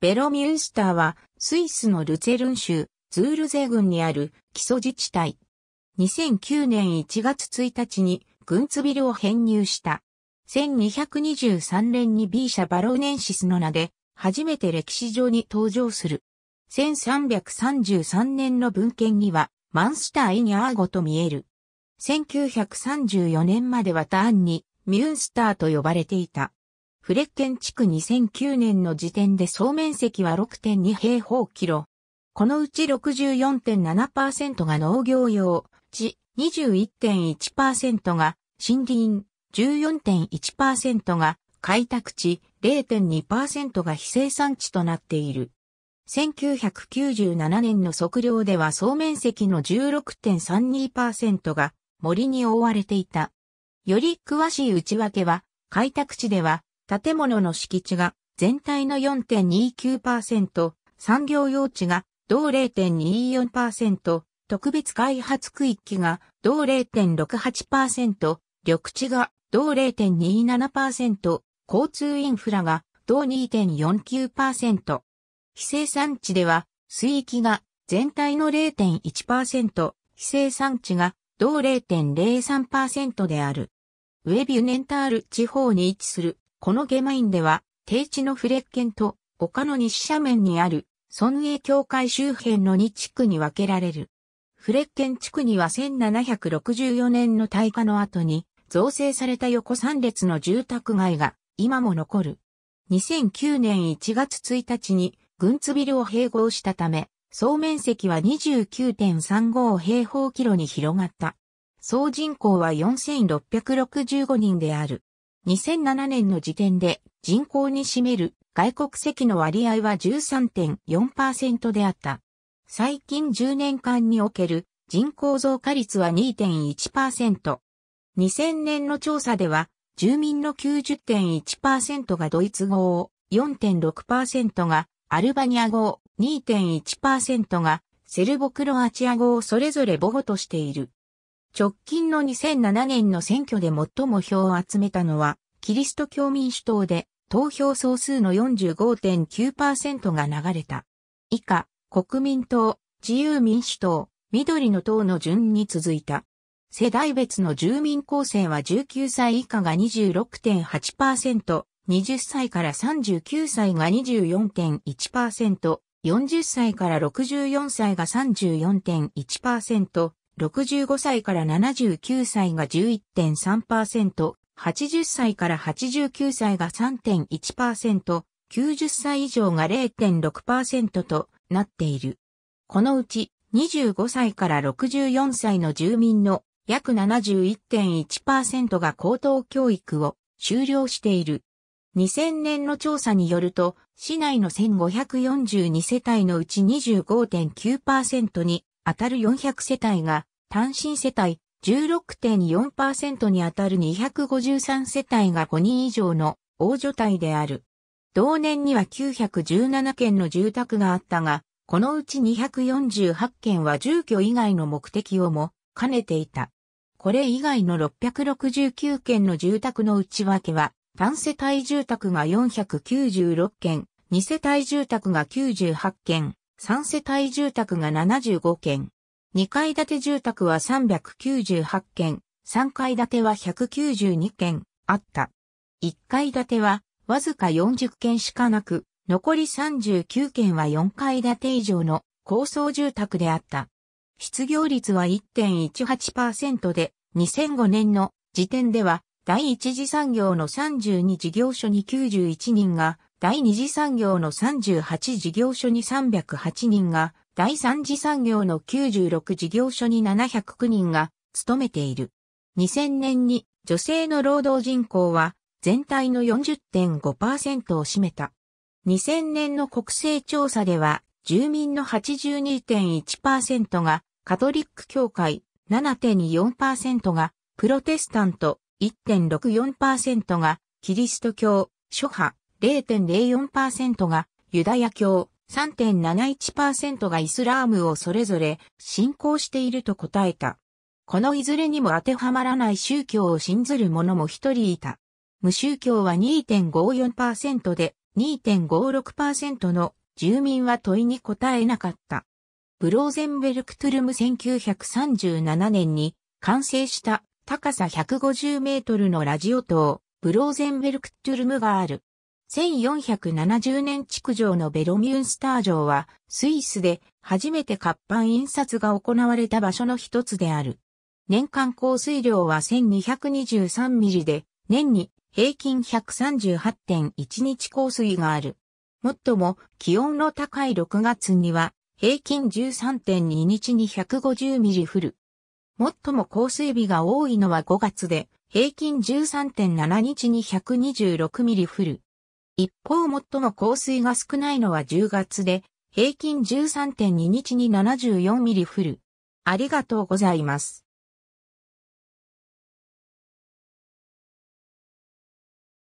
ベロミュンスターは、スイスのルツェルン州、ズールゼ郡にある基礎自治体。2009年1月1日に、グンツビルを編入した。1223年に B 社バローネンシスの名で、初めて歴史上に登場する。1333年の文献には、マンスター・イニャーゴと見える。1934年まではターンに、ミュンスターと呼ばれていた。フレッケン地区2009年の時点で総面積は6.2平方キロ。このうち64.7%が農業用、地21.1%が森林、14.1%が開拓地、0.2%が非生産地となっている。1997年の測量では総面積の16.32%が森に覆われていた。より詳しい内訳は、開拓地では建物の敷地が全体の4.29%、産業用地が同0.24%、特別開発区域が同0.68%、緑地が同0.27%、交通インフラが同2.49%。非生産地では、水域が全体の0.1%、非生産地が同0.03%である。ウェビュネンタール地方に位置するこのゲマインでは、低地のフレッケンと丘の西斜面にある、村営教会周辺の2地区に分けられる。フレッケン地区には1764年の大火の後に造成された横3列の住宅街が今も残る。2009年1月1日に軍津ビルを併合したため、総面積は29.35平方キロに広がった。総人口は4665人である。2007年の時点で人口に占める外国籍の割合は13.4%であった。最近10年間における人口増加率は2.1%。2000年の調査では、住民の90.1%がドイツ語を、4.6%がアルバニア語を、2.1%がセルボクロアチア語をそれぞれ母語としている。直近の2007年の選挙で最も票を集めたのは、キリスト教民主党で、投票総数の45.9%が流れた。以下、国民党、自由民主党、緑の党の順に続いた。世代別の住民構成は19歳以下が26.8%、20歳から39歳が24.1%、40歳から64歳が34.1%、65歳から79歳が11.3%、80歳から89歳が3.1%、90歳以上が0.6%となっている。このうち25歳から64歳の住民の約71.1%が高等教育を終了している。2000年の調査によると、市内の1542世帯のうち25.9%に当たる400世帯が、単身世帯16.4%に当たる253世帯が5人以上の大所帯である。同年には917件の住宅があったが、このうち248件は住居以外の目的をも兼ねていた。これ以外の669件の住宅の内訳は、単世帯住宅が496件、2世帯住宅が98件、3世帯住宅が75件、2階建て住宅は398件、3階建ては192件あった。1階建てはわずか40件しかなく、残り39件は4階建て以上の高層住宅であった。失業率は1.18%で、2005年の時点では第一次産業の32事業所に91人が第二次産業の38事業所に308人が、第三次産業の96事業所に709人が勤めている。2000年に女性の労働人口は全体の40.5%を占めた。2000年の国勢調査では、住民の82.1%がカトリック教会、7.4%がプロテスタント、1.64%がキリスト教、諸派、0.04%がユダヤ教、3.71%がイスラームをそれぞれ信仰していると答えた。このいずれにも当てはまらない宗教を信ずる者も一人いた。無宗教は2.54%で2.56%の住民は問いに答えなかった。ブローゼンベルクトゥルム1937年に完成した高さ150メートルのラジオ塔、ブローゼンベルクトゥルムがある。1470年築城のベロミュンスター城は、スイスで初めて活版印刷が行われた場所の一つである。年間降水量は1223ミリで、年に平均138.1日降水がある。もっとも気温の高い6月には、平均13.2日に150ミリ降る。もっとも降水日が多いのは5月で、平均13.7日に126ミリ降る。一方最も降水が少ないのは10月で、平均13.2日に74ミリ降る。ありがとうございます。